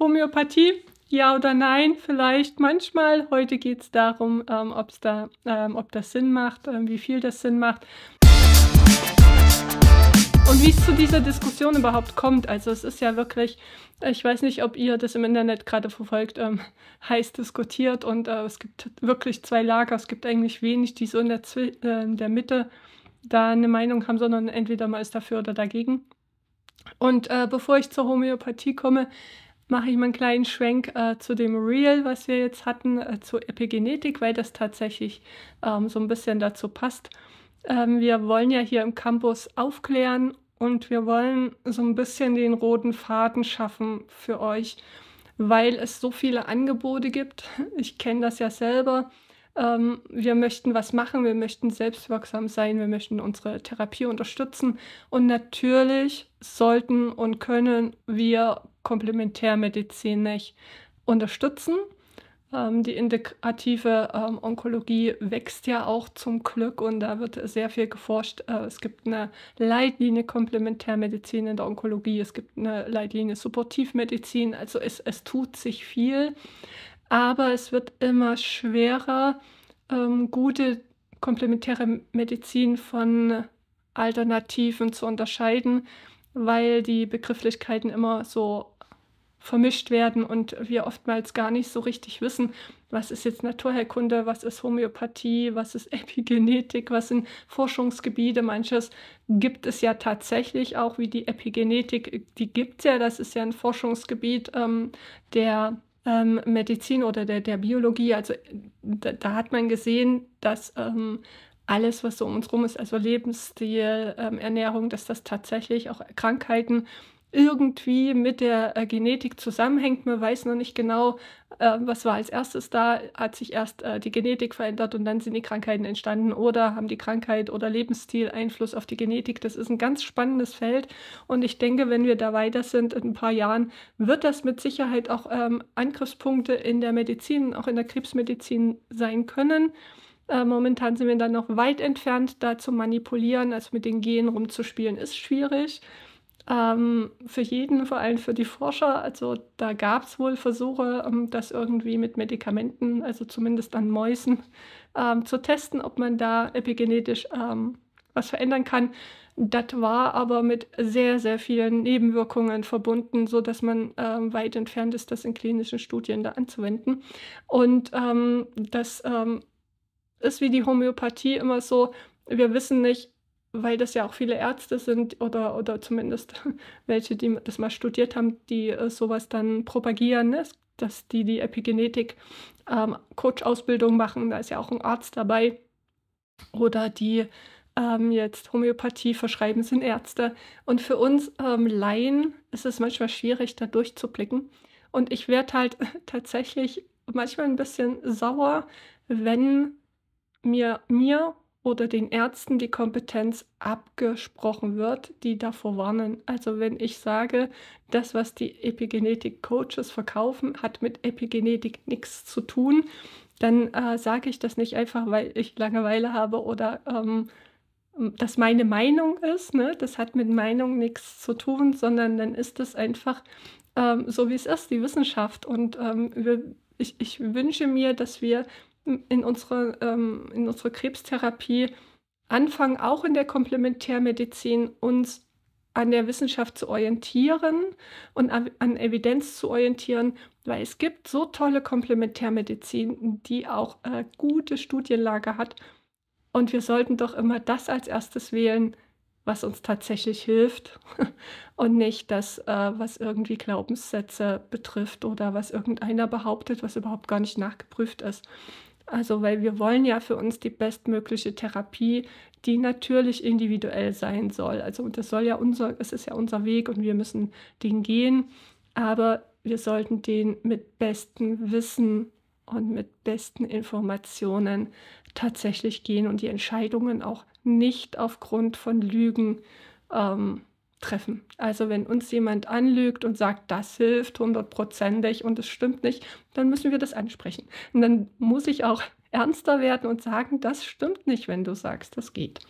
Homöopathie, ja oder nein, vielleicht manchmal. Heute geht es darum, ähm, ob's da, ähm, ob das Sinn macht, ähm, wie viel das Sinn macht. Und wie es zu dieser Diskussion überhaupt kommt, also es ist ja wirklich, ich weiß nicht, ob ihr das im Internet gerade verfolgt, ähm, heiß diskutiert und äh, es gibt wirklich zwei Lager, es gibt eigentlich wenig, die so in der, Zwi äh, in der Mitte da eine Meinung haben, sondern entweder man ist dafür oder dagegen. Und äh, bevor ich zur Homöopathie komme, mache ich mal einen kleinen Schwenk äh, zu dem Reel, was wir jetzt hatten, äh, zur Epigenetik, weil das tatsächlich ähm, so ein bisschen dazu passt. Ähm, wir wollen ja hier im Campus aufklären und wir wollen so ein bisschen den roten Faden schaffen für euch, weil es so viele Angebote gibt. Ich kenne das ja selber. Ähm, wir möchten was machen, wir möchten selbstwirksam sein, wir möchten unsere Therapie unterstützen und natürlich sollten und können wir Komplementärmedizin nicht unterstützen. Ähm, die integrative ähm, Onkologie wächst ja auch zum Glück und da wird sehr viel geforscht. Äh, es gibt eine Leitlinie Komplementärmedizin in der Onkologie, es gibt eine Leitlinie Supportivmedizin, also es, es tut sich viel, aber es wird immer schwerer, ähm, gute komplementäre Medizin von Alternativen zu unterscheiden weil die Begrifflichkeiten immer so vermischt werden und wir oftmals gar nicht so richtig wissen, was ist jetzt Naturheilkunde, was ist Homöopathie, was ist Epigenetik, was sind Forschungsgebiete. Manches gibt es ja tatsächlich auch, wie die Epigenetik, die gibt es ja, das ist ja ein Forschungsgebiet ähm, der ähm, Medizin oder der, der Biologie. Also da, da, hat man gesehen, dass ähm, alles, was so um uns rum ist, also Lebensstil, ähm, Ernährung, dass das tatsächlich auch Krankheiten irgendwie mit der äh, Genetik zusammenhängt. Man weiß noch nicht genau, äh, was war als erstes da. Hat sich erst äh, die Genetik verändert und dann sind die Krankheiten entstanden oder haben die Krankheit oder Lebensstil Einfluss auf die Genetik. Das ist ein ganz spannendes Feld und ich denke, wenn wir da weiter sind in ein paar Jahren, wird das mit Sicherheit auch ähm, Angriffspunkte in der Medizin, auch in der Krebsmedizin sein können. Äh, momentan sind wir dann noch weit entfernt, da zu manipulieren, also mit den Genen rumzuspielen, ist schwierig. Ähm, für jeden, vor allem für die Forscher. Also da gab es wohl Versuche, ähm, das irgendwie mit Medikamenten, also zumindest an Mäusen, ähm, zu testen, ob man da epigenetisch ähm, was verändern kann. Das war aber mit sehr, sehr vielen Nebenwirkungen verbunden, sodass man ähm, weit entfernt ist, das in klinischen Studien da anzuwenden. Und ähm, das ähm, ist wie die Homöopathie immer so, wir wissen nicht, weil das ja auch viele Ärzte sind oder, oder zumindest welche, die das mal studiert haben, die äh, sowas dann propagieren, ne? dass die die Epigenetik-Coach-Ausbildung ähm, machen, da ist ja auch ein Arzt dabei oder die ähm, jetzt Homöopathie verschreiben, sind Ärzte. Und für uns ähm, Laien ist es manchmal schwierig, da durchzublicken. Und ich werde halt tatsächlich manchmal ein bisschen sauer, wenn mir, mir oder den Ärzten die Kompetenz abgesprochen wird, die davor warnen. Also wenn ich sage, das, was die Epigenetik-Coaches verkaufen, hat mit Epigenetik nichts zu tun, dann äh, sage ich das nicht einfach, weil ich Langeweile habe oder ähm, das meine Meinung ist. Ne? Das hat mit Meinung nichts zu tun, sondern dann ist es einfach ähm, so, wie es ist, die Wissenschaft. Und ähm, wir, ich, ich wünsche mir, dass wir in unsere, ähm, in unsere Krebstherapie anfangen, auch in der Komplementärmedizin uns an der Wissenschaft zu orientieren und an Evidenz zu orientieren, weil es gibt so tolle Komplementärmedizin, die auch äh, gute Studienlage hat. Und wir sollten doch immer das als erstes wählen, was uns tatsächlich hilft und nicht das, äh, was irgendwie Glaubenssätze betrifft oder was irgendeiner behauptet, was überhaupt gar nicht nachgeprüft ist. Also weil wir wollen ja für uns die bestmögliche Therapie, die natürlich individuell sein soll. Also und das soll ja unser, es ist ja unser Weg und wir müssen den gehen, aber wir sollten den mit bestem Wissen und mit besten Informationen tatsächlich gehen und die Entscheidungen auch nicht aufgrund von Lügen ähm, treffen. Also wenn uns jemand anlügt und sagt, das hilft hundertprozentig und es stimmt nicht, dann müssen wir das ansprechen. Und dann muss ich auch ernster werden und sagen, das stimmt nicht, wenn du sagst, das geht.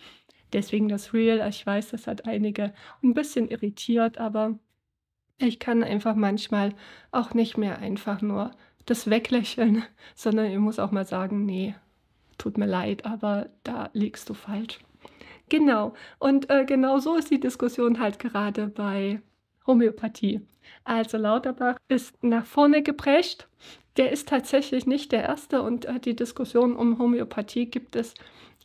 Deswegen das Real, ich weiß, das hat einige ein bisschen irritiert, aber ich kann einfach manchmal auch nicht mehr einfach nur das weglächeln, sondern ich muss auch mal sagen, nee, tut mir leid, aber da liegst du falsch. Genau. Und äh, genau so ist die Diskussion halt gerade bei Homöopathie. Also Lauterbach ist nach vorne geprescht. Der ist tatsächlich nicht der Erste und äh, die Diskussion um Homöopathie gibt es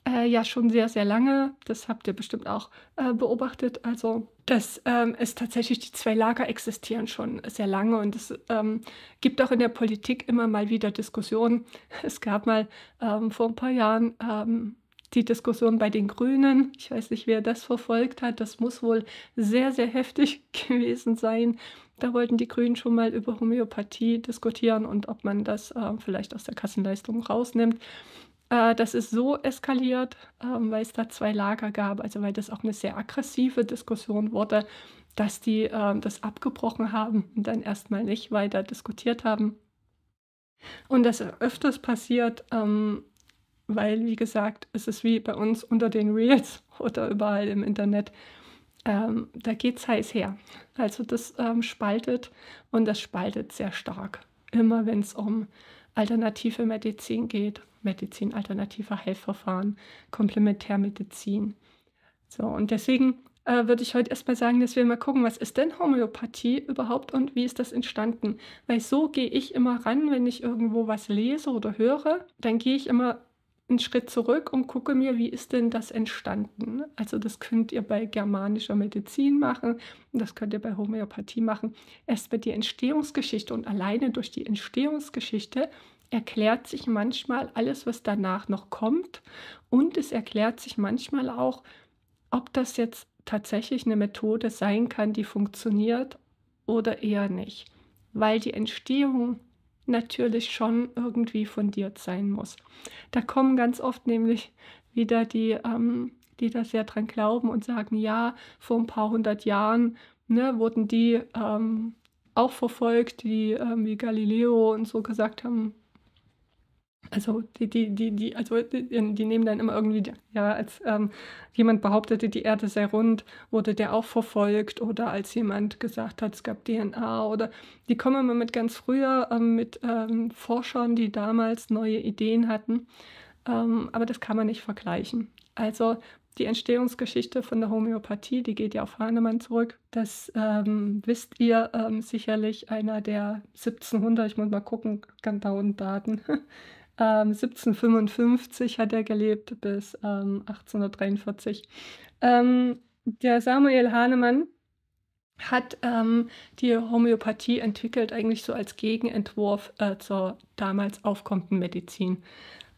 äh, ja schon sehr, sehr lange. Das habt ihr bestimmt auch äh, beobachtet. Also, dass ähm, es tatsächlich die zwei Lager existieren schon sehr lange und es ähm, gibt auch in der Politik immer mal wieder Diskussionen. Es gab mal ähm, vor ein paar Jahren ähm, die Diskussion bei den Grünen. Ich weiß nicht, wer das verfolgt hat. Das muss wohl sehr, sehr heftig gewesen sein. Da wollten die Grünen schon mal über Homöopathie diskutieren und ob man das äh, vielleicht aus der Kassenleistung rausnimmt. Äh, das ist so eskaliert, äh, weil es da zwei Lager gab, also weil das auch eine sehr aggressive Diskussion wurde, dass die ähm, das abgebrochen haben und dann erstmal nicht weiter diskutiert haben. Und das öfters passiert, ähm, weil, wie gesagt, es ist wie bei uns unter den Reels oder überall im Internet. Ähm, da es heiß her. Also das ähm, spaltet und das spaltet sehr stark. Immer wenn es um alternative Medizin geht, Medizin, alternative Heilverfahren, Komplementärmedizin. So, und deswegen äh, würde ich heute erstmal sagen, dass wir mal gucken, was ist denn Homöopathie überhaupt und wie ist das entstanden? Weil so gehe ich immer ran, wenn ich irgendwo was lese oder höre, dann gehe ich immer einen Schritt zurück und gucke mir, wie ist denn das entstanden? Also das könnt ihr bei germanischer Medizin machen, das könnt ihr bei Homöopathie machen. Es wird die Entstehungsgeschichte und alleine durch die Entstehungsgeschichte erklärt sich manchmal alles, was danach noch kommt und es erklärt sich manchmal auch, ob das jetzt tatsächlich eine Methode sein kann, die funktioniert oder eher nicht, weil die Entstehung natürlich schon irgendwie fundiert sein muss. Da kommen ganz oft nämlich wieder die, ähm, die da sehr dran glauben und sagen, ja, vor ein paar hundert Jahren ne, wurden die ähm, auch verfolgt, die ähm, wie Galileo und so gesagt haben, also die, die, die, die, also die, die nehmen dann immer irgendwie, ja, als ähm, jemand behauptete, die Erde sei rund, wurde der auch verfolgt oder als jemand gesagt hat, es gab DNA oder die kommen immer mit ganz früher ähm, mit ähm, Forschern, die damals neue Ideen hatten. Ähm, aber das kann man nicht vergleichen. Also die Entstehungsgeschichte von der Homöopathie, die geht ja auf Hahnemann zurück. Das ähm, wisst ihr ähm, sicherlich, einer der 1700, ich muss mal gucken, genauen Daten. 1755 ähm, hat er gelebt bis ähm, 1843. Ähm, der Samuel Hahnemann hat ähm, die Homöopathie entwickelt, eigentlich so als Gegenentwurf äh, zur damals aufkommenden Medizin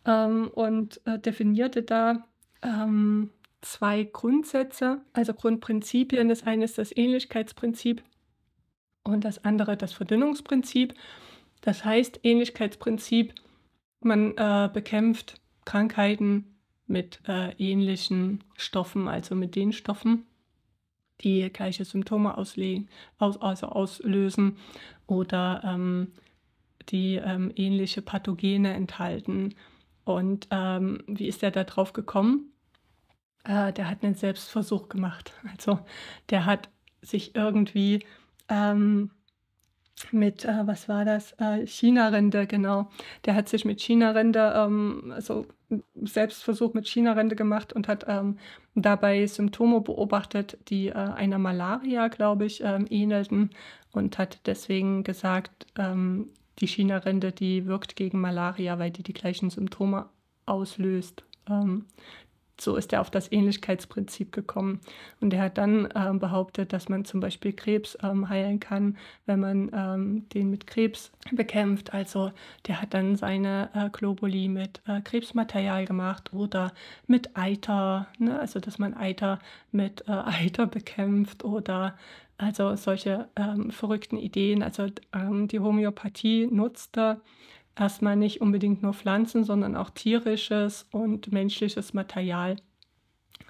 ähm, und äh, definierte da zwei Grundsätze, also Grundprinzipien. Das eine ist das Ähnlichkeitsprinzip und das andere das Verdünnungsprinzip. Das heißt, Ähnlichkeitsprinzip ist, man äh, bekämpft Krankheiten mit äh, ähnlichen Stoffen, also mit den Stoffen, die gleiche Symptome auslegen, aus, also auslösen oder ähm, die ähm, ähnliche Pathogene enthalten. Und ähm, wie ist er da drauf gekommen? Äh, der hat einen Selbstversuch gemacht. Also der hat sich irgendwie ähm, mit, äh, was war das, äh, China-Rinde, genau. Der hat sich mit China-Rinde, ähm, also Selbstversuch mit China-Rinde gemacht und hat ähm, dabei Symptome beobachtet, die äh, einer Malaria, glaube ich, ähm, ähnelten und hat deswegen gesagt, ähm, die China-Rinde, die wirkt gegen Malaria, weil die die gleichen Symptome auslöst. Ähm, so ist er auf das Ähnlichkeitsprinzip gekommen. Und er hat dann ähm, behauptet, dass man zum Beispiel Krebs ähm, heilen kann, wenn man ähm, den mit Krebs bekämpft. Also der hat dann seine äh, Globuli mit äh, Krebsmaterial gemacht oder mit Eiter, ne? also dass man Eiter mit äh, Eiter bekämpft oder also solche ähm, verrückten Ideen. Also ähm, die Homöopathie nutzte erstmal nicht unbedingt nur Pflanzen, sondern auch tierisches und menschliches Material.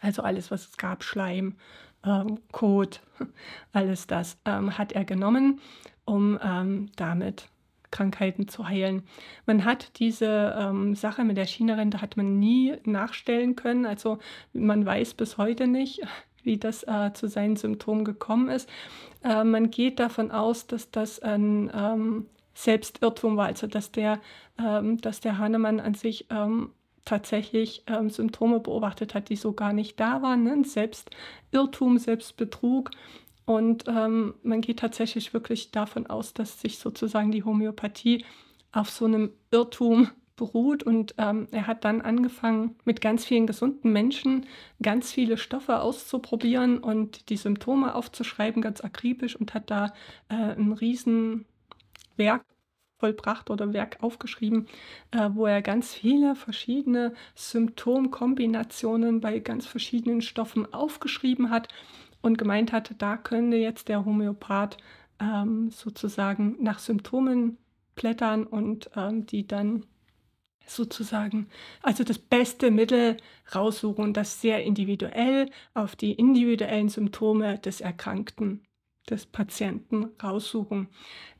Also alles, was es gab, Schleim, ähm, Kot, alles das ähm, hat er genommen, um ähm, damit Krankheiten zu heilen. Man hat diese ähm, Sache mit der China-Rente hat man nie nachstellen können. Also man weiß bis heute nicht, wie das äh, zu seinen Symptomen gekommen ist. Äh, man geht davon aus, dass das ein ähm, Selbstirrtum war, also dass der, ähm, dass der Hahnemann an sich ähm, tatsächlich ähm, Symptome beobachtet hat, die so gar nicht da waren. Ne? Selbstirrtum, Selbstbetrug. Und ähm, man geht tatsächlich wirklich davon aus, dass sich sozusagen die Homöopathie auf so einem Irrtum beruht und ähm, er hat dann angefangen, mit ganz vielen gesunden Menschen ganz viele Stoffe auszuprobieren und die Symptome aufzuschreiben, ganz akribisch und hat da äh, einen riesen Werk vollbracht oder Werk aufgeschrieben, äh, wo er ganz viele verschiedene Symptomkombinationen bei ganz verschiedenen Stoffen aufgeschrieben hat und gemeint hat, da könnte jetzt der Homöopath ähm, sozusagen nach Symptomen klettern und ähm, die dann sozusagen, also das beste Mittel raussuchen, das sehr individuell auf die individuellen Symptome des Erkrankten des Patienten raussuchen.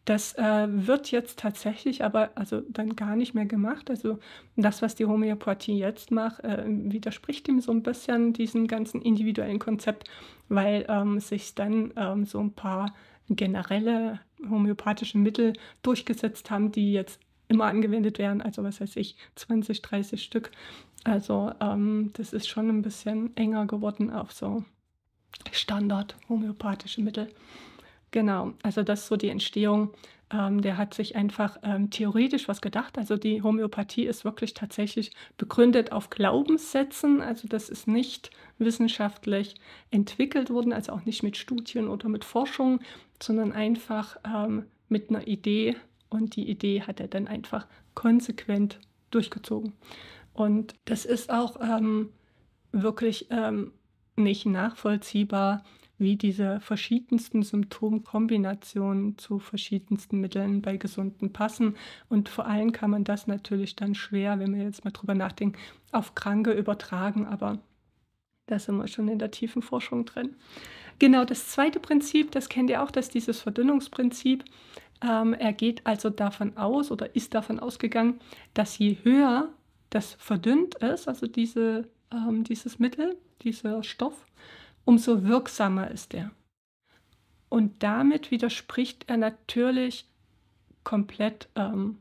Das äh, wird jetzt tatsächlich aber also dann gar nicht mehr gemacht. Also das, was die Homöopathie jetzt macht, äh, widerspricht ihm so ein bisschen diesem ganzen individuellen Konzept, weil ähm, sich dann ähm, so ein paar generelle homöopathische Mittel durchgesetzt haben, die jetzt immer angewendet werden. Also was weiß ich, 20, 30 Stück. Also ähm, das ist schon ein bisschen enger geworden auf so Standard homöopathische Mittel. Genau, also das ist so die Entstehung. Ähm, der hat sich einfach ähm, theoretisch was gedacht. Also die Homöopathie ist wirklich tatsächlich begründet auf Glaubenssätzen. Also das ist nicht wissenschaftlich entwickelt worden, also auch nicht mit Studien oder mit Forschung, sondern einfach ähm, mit einer Idee. Und die Idee hat er dann einfach konsequent durchgezogen. Und das ist auch ähm, wirklich ähm, nicht nachvollziehbar, wie diese verschiedensten Symptomkombinationen zu verschiedensten Mitteln bei Gesunden passen. Und vor allem kann man das natürlich dann schwer, wenn wir jetzt mal drüber nachdenken, auf Kranke übertragen, aber da sind wir schon in der tiefen Forschung drin. Genau, das zweite Prinzip, das kennt ihr auch, dass dieses Verdünnungsprinzip. Ähm, er geht also davon aus oder ist davon ausgegangen, dass je höher das verdünnt ist, also diese, ähm, dieses Mittel, dieser Stoff, umso wirksamer ist er. Und damit widerspricht er natürlich komplett ähm,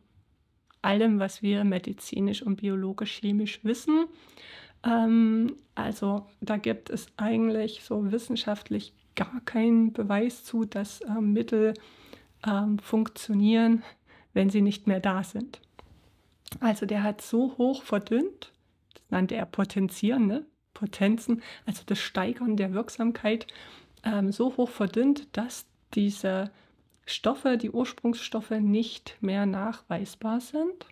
allem, was wir medizinisch und biologisch, chemisch wissen. Ähm, also da gibt es eigentlich so wissenschaftlich gar keinen Beweis zu, dass ähm, Mittel ähm, funktionieren, wenn sie nicht mehr da sind. Also der hat so hoch verdünnt, das nannte er Potenzieren, ne? Potenzen, also das Steigern der Wirksamkeit, ähm, so hoch verdünnt, dass diese Stoffe, die Ursprungsstoffe nicht mehr nachweisbar sind.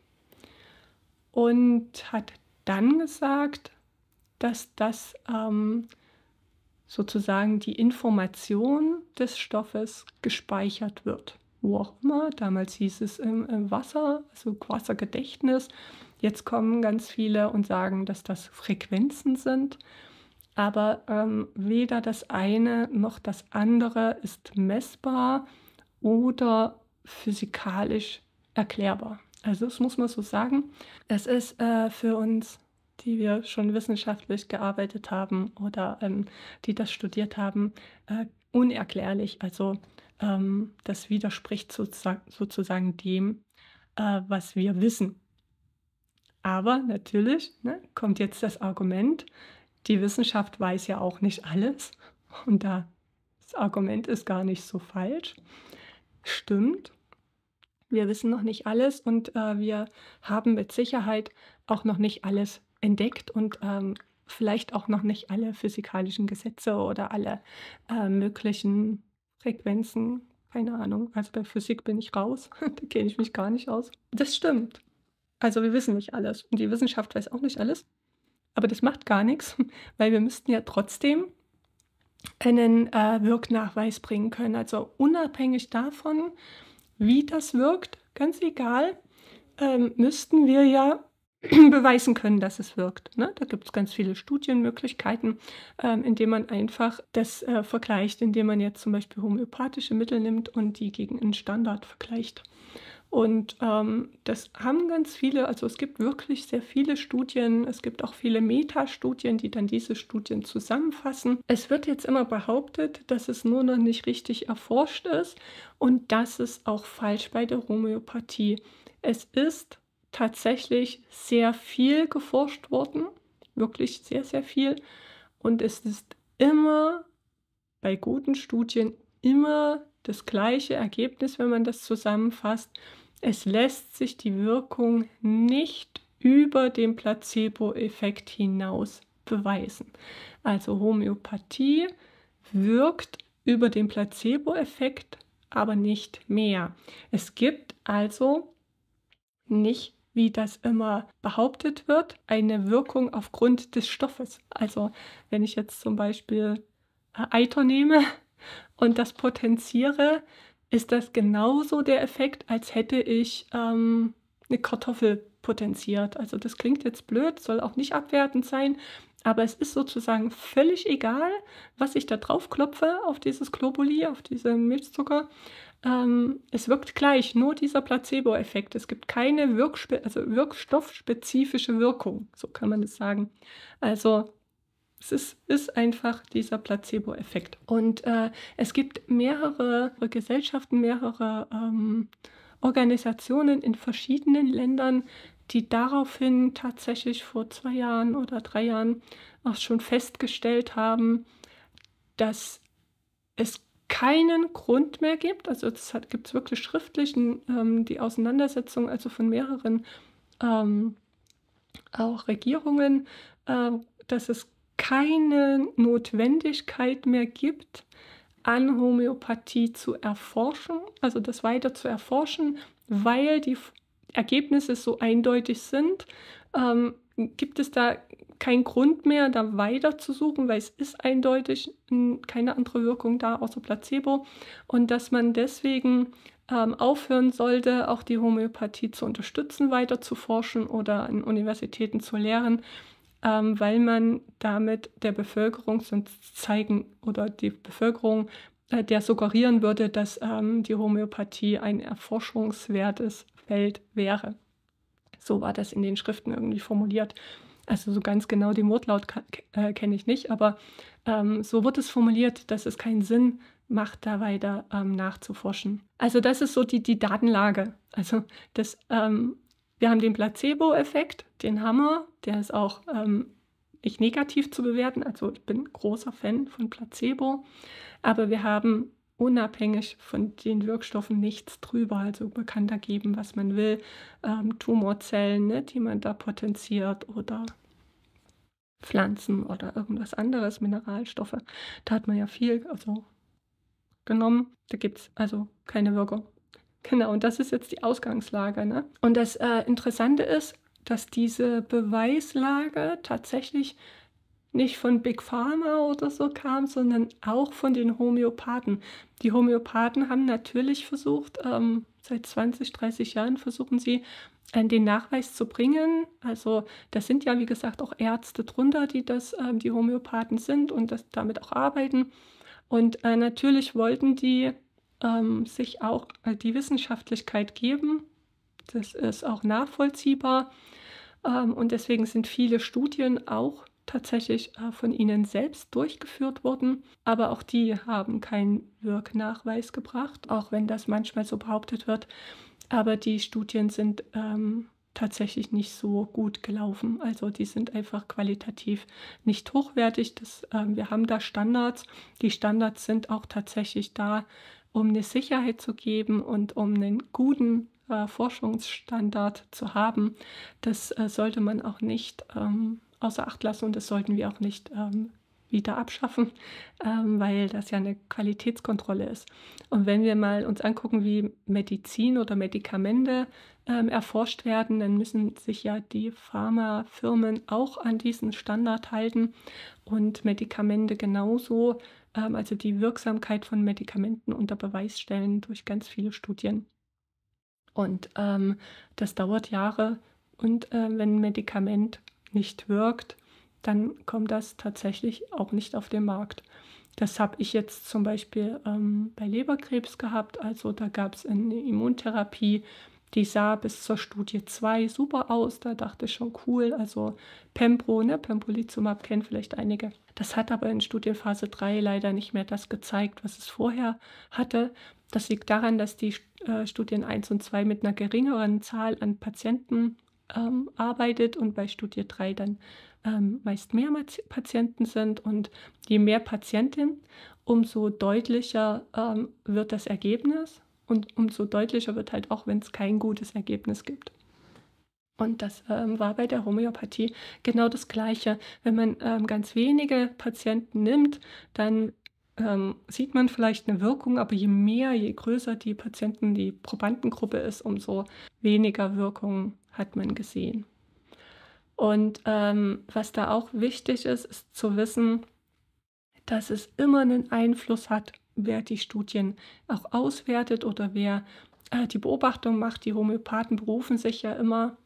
Und hat dann gesagt, dass das ähm, sozusagen die Information des Stoffes gespeichert wird. Wo auch immer, damals hieß es im, im Wasser, also Wassergedächtnis, Jetzt kommen ganz viele und sagen, dass das Frequenzen sind, aber ähm, weder das eine noch das andere ist messbar oder physikalisch erklärbar. Also das muss man so sagen. Es ist äh, für uns, die wir schon wissenschaftlich gearbeitet haben oder ähm, die das studiert haben, äh, unerklärlich. Also ähm, das widerspricht sozusagen, dem, äh, was wir wissen. Aber natürlich ne, kommt jetzt das Argument, die Wissenschaft weiß ja auch nicht alles und da das Argument ist gar nicht so falsch. Stimmt, wir wissen noch nicht alles und äh, wir haben mit Sicherheit auch noch nicht alles entdeckt und ähm, vielleicht auch noch nicht alle physikalischen Gesetze oder alle äh, möglichen Frequenzen. Keine Ahnung. Also bei Physik bin ich raus. da kenne ich mich gar nicht aus. Das stimmt. Also wir wissen nicht alles und die Wissenschaft weiß auch nicht alles. Aber das macht gar nichts, weil wir müssten ja trotzdem einen äh, Wirknachweis bringen können. Also unabhängig davon, wie das wirkt, ganz egal, ähm, müssten wir ja beweisen können, dass es wirkt. Ne? Da gibt es ganz viele Studienmöglichkeiten, ähm, indem man einfach das äh, vergleicht, indem man jetzt zum Beispiel homöopathische Mittel nimmt und die gegen einen Standard vergleicht. Und ähm, das haben ganz viele, also es gibt wirklich sehr viele Studien, es gibt auch viele Metastudien, die dann diese Studien zusammenfassen. Es wird jetzt immer behauptet, dass es nur noch nicht richtig erforscht ist und das ist auch falsch bei der Homöopathie. Es ist tatsächlich sehr viel geforscht worden, wirklich sehr, sehr viel. Und es ist immer bei guten Studien immer das gleiche Ergebnis, wenn man das zusammenfasst. Es lässt sich die Wirkung nicht über den Placebo-Effekt hinaus beweisen. Also Homöopathie wirkt über den Placebo-Effekt, aber nicht mehr. Es gibt also nicht, wie das immer behauptet wird, eine Wirkung aufgrund des Stoffes. Also wenn ich jetzt zum Beispiel äh, Eiter nehme und das potenziere, ist das genauso der Effekt, als hätte ich ähm, eine Kartoffel potenziert. Also das klingt jetzt blöd, soll auch nicht abwertend sein, aber es ist sozusagen völlig egal, was ich da drauf klopfe auf dieses Globuli, auf diesen Milchzucker. Ähm, es wirkt gleich, nur dieser Placebo-Effekt. Es gibt keine Wirkspe also wirkstoffspezifische Wirkung, so kann man das sagen. Also es ist, ist einfach dieser Placebo-Effekt. Und äh, es gibt mehrere Gesellschaften, mehrere ähm, Organisationen in verschiedenen Ländern, die daraufhin tatsächlich vor zwei Jahren oder drei Jahren auch schon festgestellt haben, dass es keinen Grund mehr gibt. Also es gibt es wirklich schriftlich ähm, die Auseinandersetzung, also von mehreren ähm, auch Regierungen, äh, dass es keine Notwendigkeit mehr gibt, an Homöopathie zu erforschen, also das weiter zu erforschen, weil die Ergebnisse so eindeutig sind, ähm, gibt es da keinen Grund mehr, da weiter zu suchen, weil es ist eindeutig keine andere Wirkung da außer Placebo und dass man deswegen ähm, aufhören sollte, auch die Homöopathie zu unterstützen, weiter zu forschen oder an Universitäten zu lehren, ähm, weil man damit der Bevölkerung sonst zeigen oder die Bevölkerung äh, der suggerieren würde, dass ähm, die Homöopathie ein erforschungswertes Feld wäre. So war das in den Schriften irgendwie formuliert. Also so ganz genau den Wortlaut äh, kenne ich nicht, aber ähm, so wird es formuliert, dass es keinen Sinn macht, da weiter ähm, nachzuforschen. Also das ist so die, die Datenlage. Also das ähm, wir haben den Placebo-Effekt, den Hammer, der ist auch ähm, nicht negativ zu bewerten. Also ich bin großer Fan von Placebo, aber wir haben unabhängig von den Wirkstoffen nichts drüber. Also man kann da geben, was man will. Ähm, Tumorzellen, ne, die man da potenziert oder Pflanzen oder irgendwas anderes, Mineralstoffe. Da hat man ja viel also, genommen. Da gibt es also keine Wirkung. Genau, und das ist jetzt die Ausgangslage. Ne? Und das äh, Interessante ist, dass diese Beweislage tatsächlich nicht von Big Pharma oder so kam, sondern auch von den Homöopathen. Die Homöopathen haben natürlich versucht, ähm, seit 20, 30 Jahren versuchen sie, äh, den Nachweis zu bringen. Also da sind ja, wie gesagt, auch Ärzte drunter, die das, äh, die Homöopathen sind und das, damit auch arbeiten. Und äh, natürlich wollten die ähm, sich auch äh, die Wissenschaftlichkeit geben. Das ist auch nachvollziehbar. Ähm, und deswegen sind viele Studien auch tatsächlich äh, von ihnen selbst durchgeführt worden. Aber auch die haben keinen Wirknachweis gebracht, auch wenn das manchmal so behauptet wird. Aber die Studien sind ähm, tatsächlich nicht so gut gelaufen. Also die sind einfach qualitativ nicht hochwertig. Das, äh, wir haben da Standards. Die Standards sind auch tatsächlich da um eine Sicherheit zu geben und um einen guten äh, Forschungsstandard zu haben. Das äh, sollte man auch nicht ähm, außer Acht lassen und das sollten wir auch nicht ähm, wieder abschaffen, ähm, weil das ja eine Qualitätskontrolle ist. Und wenn wir mal uns angucken, wie Medizin oder Medikamente ähm, erforscht werden, dann müssen sich ja die Pharmafirmen auch an diesen Standard halten und Medikamente genauso ähm, also die Wirksamkeit von Medikamenten unter Beweis stellen durch ganz viele Studien. Und ähm, das dauert Jahre. Und äh, wenn ein Medikament nicht wirkt, dann kommt das tatsächlich auch nicht auf den Markt. Das habe ich jetzt zum Beispiel ähm, bei Leberkrebs gehabt. Also da gab es eine Immuntherapie, die sah bis zur Studie 2 super aus. Da dachte ich schon cool. Also Pembro, ne? Pembrolizumab kennen vielleicht einige. Das hat aber in Studienphase 3 leider nicht mehr das gezeigt, was es vorher hatte. Das liegt daran, dass die äh, Studien 1 und 2 mit einer geringeren Zahl an Patienten ähm, arbeitet und bei Studie 3 dann ähm, meist mehr Patienten sind. Und je mehr Patienten, umso deutlicher ähm, wird das Ergebnis und umso deutlicher wird halt auch, wenn es kein gutes Ergebnis gibt. Und das ähm, war bei der Homöopathie genau das Gleiche. Wenn man ähm, ganz wenige Patienten nimmt, dann ähm, sieht man vielleicht eine Wirkung, aber je mehr, je größer die Patienten, die Probandengruppe ist, umso weniger Wirkung hat man gesehen. Und ähm, was da auch wichtig ist, ist zu wissen, dass es immer einen Einfluss hat wer die Studien auch auswertet oder wer äh, die Beobachtung macht. Die Homöopathen berufen sich ja immer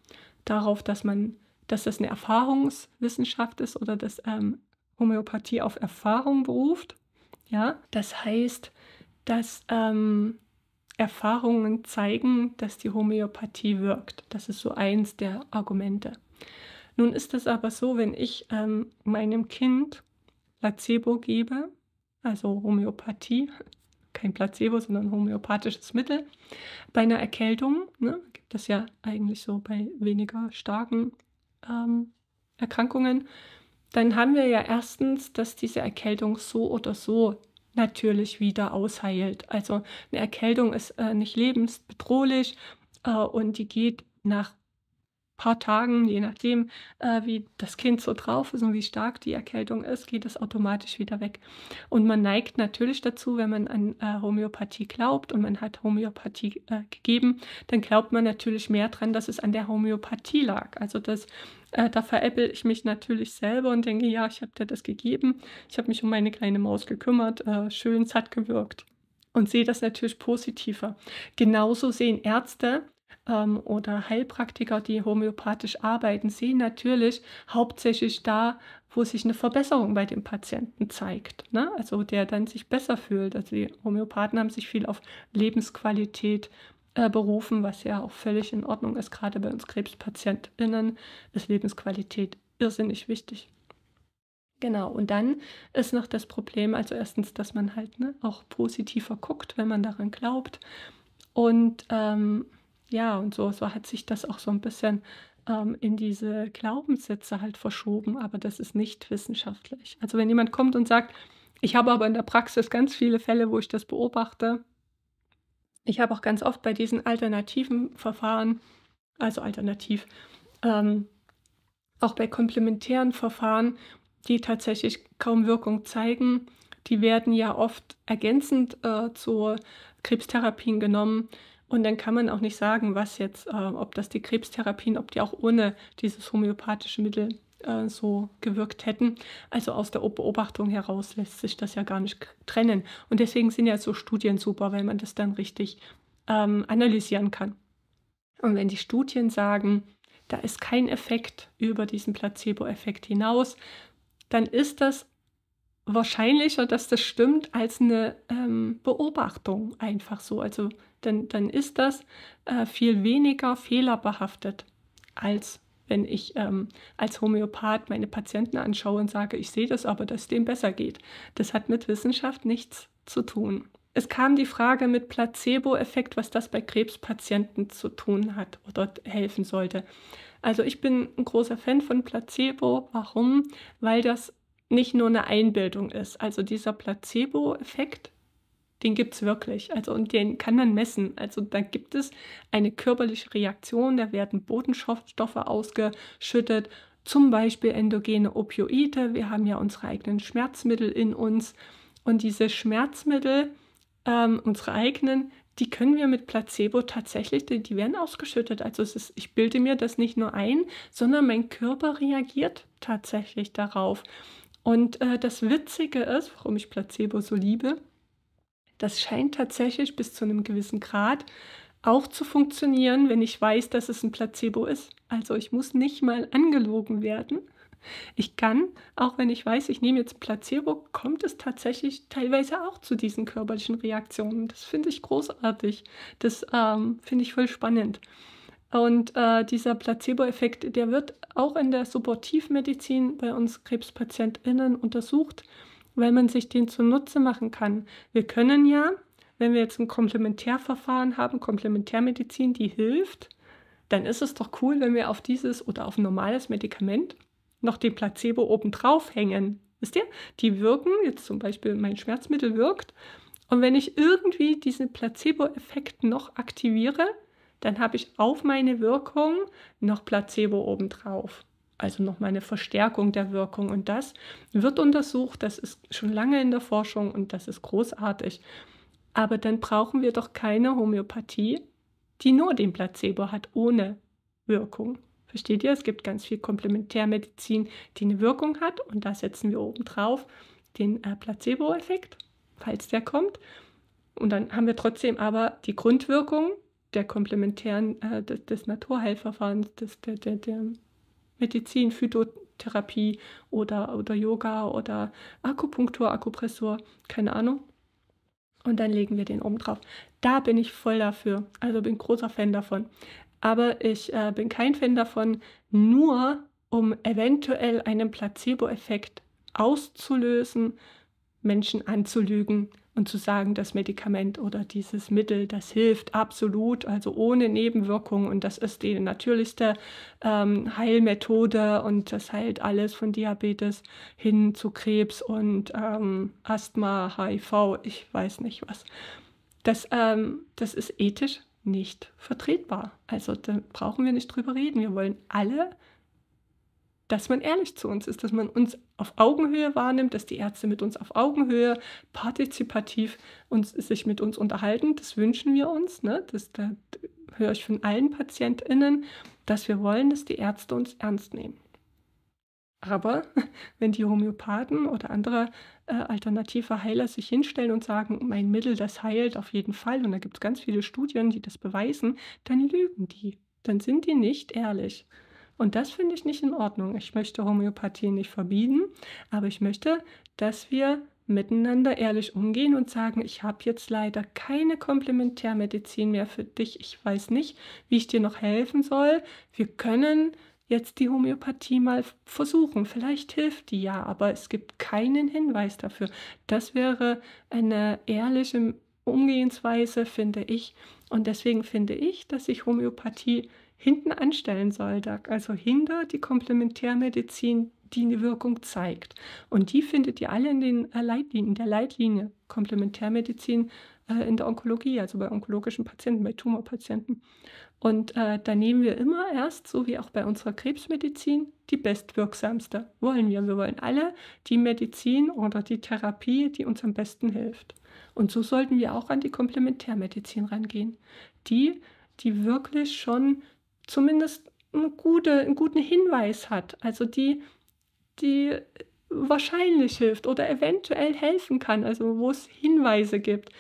darauf, dass man, dass das eine Erfahrungswissenschaft ist oder dass ähm, Homöopathie auf Erfahrung beruft. Ja, das heißt, dass ähm, Erfahrungen zeigen, dass die Homöopathie wirkt. Das ist so eins der Argumente. Nun ist es aber so, wenn ich ähm, meinem Kind Placebo gebe, also Homöopathie, kein Placebo, sondern homöopathisches Mittel. Bei einer Erkältung ne, gibt es ja eigentlich so bei weniger starken ähm, Erkrankungen. Dann haben wir ja erstens, dass diese Erkältung so oder so natürlich wieder ausheilt. Also eine Erkältung ist äh, nicht lebensbedrohlich äh, und die geht nach paar Tagen, je nachdem, äh, wie das Kind so drauf ist und wie stark die Erkältung ist, geht das automatisch wieder weg. Und man neigt natürlich dazu, wenn man an äh, Homöopathie glaubt und man hat Homöopathie äh, gegeben, dann glaubt man natürlich mehr dran, dass es an der Homöopathie lag. Also das, äh, da veräppel ich mich natürlich selber und denke, ja, ich habe dir das gegeben, ich habe mich um meine kleine Maus gekümmert, äh, schön, satt gewirkt und sehe das natürlich positiver. Genauso sehen Ärzte ähm, oder Heilpraktiker, die homöopathisch arbeiten, sehen natürlich hauptsächlich da, wo sich eine Verbesserung bei dem Patienten zeigt. Ne? Also der dann sich besser fühlt. Also die Homöopathen haben sich viel auf Lebensqualität äh, berufen, was ja auch völlig in Ordnung ist. Gerade bei uns KrebspatientInnen ist Lebensqualität irrsinnig wichtig. Genau, und dann ist noch das Problem, also erstens, dass man halt ne, auch positiver guckt, wenn man daran glaubt. Und ähm, ja, und so, so hat sich das auch so ein bisschen ähm, in diese Glaubenssätze halt verschoben, aber das ist nicht wissenschaftlich. Also wenn jemand kommt und sagt, ich habe aber in der Praxis ganz viele Fälle, wo ich das beobachte, ich habe auch ganz oft bei diesen alternativen Verfahren, also alternativ, ähm, auch bei komplementären Verfahren, die tatsächlich kaum Wirkung zeigen, die werden ja oft ergänzend äh, zu Krebstherapien genommen, und dann kann man auch nicht sagen, was jetzt, äh, ob das die Krebstherapien, ob die auch ohne dieses homöopathische Mittel äh, so gewirkt hätten. Also aus der Beobachtung heraus lässt sich das ja gar nicht trennen. Und deswegen sind ja so Studien super, weil man das dann richtig ähm, analysieren kann. Und wenn die Studien sagen, da ist kein Effekt über diesen Placebo-Effekt hinaus, dann ist das wahrscheinlicher, dass das stimmt, als eine ähm, Beobachtung einfach so. Also dann, dann ist das äh, viel weniger fehlerbehaftet, als wenn ich ähm, als Homöopath meine Patienten anschaue und sage, ich sehe das aber, dass es dem besser geht. Das hat mit Wissenschaft nichts zu tun. Es kam die Frage mit Placebo-Effekt, was das bei Krebspatienten zu tun hat oder helfen sollte. Also ich bin ein großer Fan von Placebo. Warum? Weil das nicht nur eine Einbildung ist. Also dieser Placebo-Effekt, den gibt es wirklich. Also und den kann man messen. Also da gibt es eine körperliche Reaktion, da werden Botenstoffe ausgeschüttet, zum Beispiel endogene Opioide. Wir haben ja unsere eigenen Schmerzmittel in uns. Und diese Schmerzmittel, ähm, unsere eigenen, die können wir mit Placebo tatsächlich, die, werden ausgeschüttet. Also ist, ich bilde mir das nicht nur ein, sondern mein Körper reagiert tatsächlich darauf. Und äh, das Witzige ist, warum ich Placebo so liebe, das scheint tatsächlich bis zu einem gewissen Grad auch zu funktionieren, wenn ich weiß, dass es ein Placebo ist. Also ich muss nicht mal angelogen werden. Ich kann, auch wenn ich weiß, ich nehme jetzt Placebo, kommt es tatsächlich teilweise auch zu diesen körperlichen Reaktionen. Das finde ich großartig. Das ähm, finde ich voll spannend. Und äh, dieser Placebo-Effekt, der wird auch in der Supportivmedizin bei uns KrebspatientInnen untersucht, weil man sich den zunutze machen kann. Wir können ja, wenn wir jetzt ein Komplementärverfahren haben, Komplementärmedizin, die hilft, dann ist es doch cool, wenn wir auf dieses oder auf ein normales Medikament noch den Placebo obendrauf hängen. Wisst ihr? Die wirken, jetzt zum Beispiel mein Schmerzmittel wirkt. Und wenn ich irgendwie diesen Placebo-Effekt noch aktiviere, dann habe ich auf meine Wirkung noch Placebo obendrauf. Also nochmal eine Verstärkung der Wirkung. Und das wird untersucht, das ist schon lange in der Forschung und das ist großartig. Aber dann brauchen wir doch keine Homöopathie, die nur den Placebo hat, ohne Wirkung. Versteht ihr? Es gibt ganz viel Komplementärmedizin, die eine Wirkung hat und da setzen wir obendrauf den äh, Placebo-Effekt, falls der kommt. Und dann haben wir trotzdem aber die Grundwirkung, der komplementären, äh, des, des Naturheilverfahrens, des, der, der, der Medizin, Phytotherapie oder, oder Yoga oder Akupunktur, Akupressur, keine Ahnung. Und dann legen wir den oben drauf. Da bin ich voll dafür. Also bin großer Fan davon. Aber ich äh, bin kein Fan davon, nur um eventuell einen Placebo-Effekt auszulösen, Menschen anzulügen und zu sagen, das Medikament oder dieses Mittel, das hilft absolut, also ohne Nebenwirkungen und das ist die natürlichste ähm, Heilmethode und das heilt alles von Diabetes hin zu Krebs und ähm, Asthma, HIV, ich weiß nicht was. Das, ähm, das ist ethisch nicht vertretbar. Also da brauchen wir nicht drüber reden. Wir wollen alle dass man ehrlich zu uns ist, dass man uns auf Augenhöhe wahrnimmt, dass die Ärzte mit uns auf Augenhöhe partizipativ uns, sich mit uns unterhalten. Das wünschen wir uns. Ne? Das, das höre ich von allen PatientInnen, dass wir wollen, dass die Ärzte uns ernst nehmen. Aber wenn die Homöopathen oder andere äh, alternative Heiler sich hinstellen und sagen, mein Mittel, das heilt auf jeden Fall, und da gibt es ganz viele Studien, die das beweisen, dann lügen die. Dann sind die nicht ehrlich. Und das finde ich nicht in Ordnung. Ich möchte Homöopathie nicht verbieten, aber ich möchte, dass wir miteinander ehrlich umgehen und sagen, ich habe jetzt leider keine Komplementärmedizin mehr für dich. Ich weiß nicht, wie ich dir noch helfen soll. Wir können jetzt die Homöopathie mal versuchen. Vielleicht hilft die ja, aber es gibt keinen Hinweis dafür. Das wäre eine ehrliche Umgehensweise, finde ich. Und deswegen finde ich, dass sich Homöopathie hinten anstellen soll, also hinter die Komplementärmedizin, die eine Wirkung zeigt. Und die findet ihr alle in den äh, Leitlinien, der Leitlinie Komplementärmedizin äh, in der Onkologie, also bei onkologischen Patienten, bei Tumorpatienten. Und äh, da nehmen wir immer erst, so wie auch bei unserer Krebsmedizin, die bestwirksamste. Wollen wir. Wir wollen alle die Medizin oder die Therapie, die uns am besten hilft. Und so sollten wir auch an die Komplementärmedizin rangehen, die, die wirklich schon zumindest einen, gute, einen guten Hinweis hat, also die, die wahrscheinlich hilft oder eventuell helfen kann, also wo es Hinweise gibt,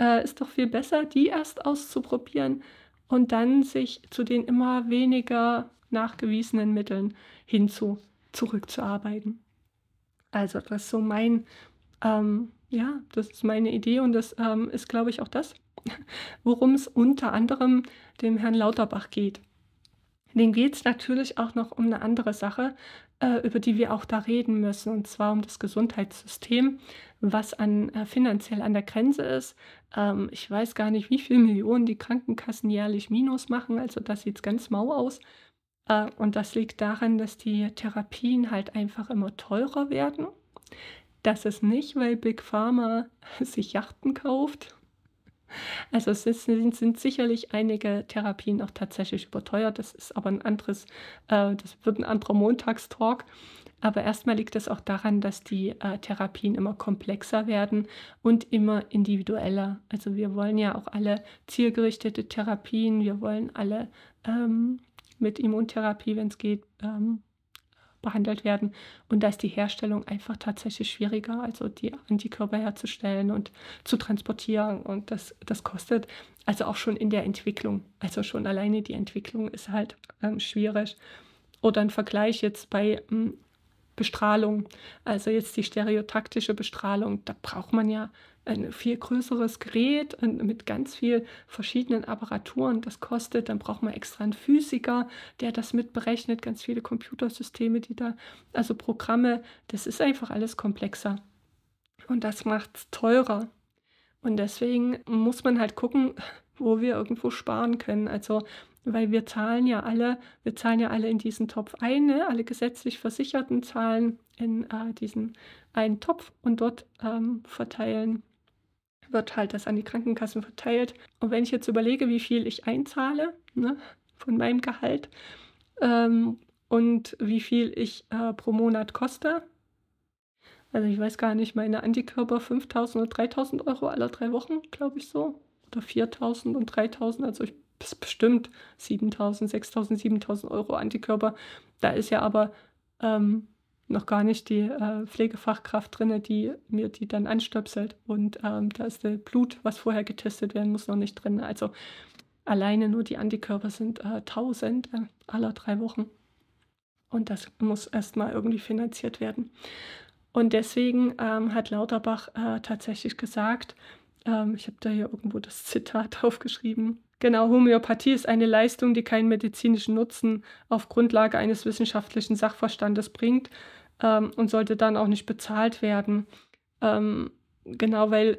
äh, ist doch viel besser, die erst auszuprobieren und dann sich zu den immer weniger nachgewiesenen Mitteln hinzu zurückzuarbeiten. Also das ist so mein, ähm, ja, das ist meine Idee und das ähm, ist, glaube ich, auch das, worum es unter anderem dem Herrn Lauterbach geht. Den geht es natürlich auch noch um eine andere Sache, äh, über die wir auch da reden müssen, und zwar um das Gesundheitssystem, was an, äh, finanziell an der Grenze ist. Ähm, ich weiß gar nicht, wie viele Millionen die Krankenkassen jährlich Minus machen, also das sieht ganz mau aus. Äh, und das liegt daran, dass die Therapien halt einfach immer teurer werden. Das ist nicht, weil Big Pharma sich Yachten kauft also es sind, sind, sicherlich einige Therapien auch tatsächlich überteuert. Das ist aber ein anderes, äh, das wird ein anderer Montagstalk. Aber erstmal liegt es auch daran, dass die äh, Therapien immer komplexer werden und immer individueller. Also wir wollen ja auch alle zielgerichtete Therapien, wir wollen alle ähm, mit Immuntherapie, wenn es geht, ähm, behandelt werden. Und da ist die Herstellung einfach tatsächlich schwieriger, also die Antikörper herzustellen und zu transportieren. Und das, das kostet also auch schon in der Entwicklung. Also schon alleine die Entwicklung ist halt ähm, schwierig. Oder ein Vergleich jetzt bei ähm, Bestrahlung, also jetzt die stereotaktische Bestrahlung, da braucht man ja ein viel größeres Gerät mit ganz viel verschiedenen Apparaturen das kostet. Dann braucht man extra einen Physiker, der das mitberechnet, ganz viele Computersysteme, die da, also Programme, das ist einfach alles komplexer. Und das macht es teurer. Und deswegen muss man halt gucken, wo wir irgendwo sparen können. Also weil wir zahlen ja alle, wir zahlen ja alle in diesen Topf ein, ne? alle gesetzlich Versicherten zahlen in äh, diesen einen Topf und dort ähm, verteilen wird halt das an die Krankenkassen verteilt. Und wenn ich jetzt überlege, wie viel ich einzahle ne, von meinem Gehalt ähm, und wie viel ich äh, pro Monat koste, also ich weiß gar nicht, meine Antikörper 5000 oder 3000 Euro alle drei Wochen, glaube ich so, oder 4000 und 3000, also ich bestimmt 7000, 6000, 7000 Euro Antikörper. Da ist ja aber ähm, noch gar nicht die äh, Pflegefachkraft drin, die mir die dann anstöpselt. Und ähm, da ist das Blut, was vorher getestet werden muss, noch nicht drin. Also alleine nur die Antikörper sind äh, 1000 äh, aller drei Wochen. Und das muss erstmal irgendwie finanziert werden. Und deswegen ähm, hat Lauterbach äh, tatsächlich gesagt, ähm, ich habe da hier irgendwo das Zitat aufgeschrieben, Genau, Homöopathie ist eine Leistung, die keinen medizinischen Nutzen auf Grundlage eines wissenschaftlichen Sachverstandes bringt, ähm, und sollte dann auch nicht bezahlt werden. Ähm, genau, weil,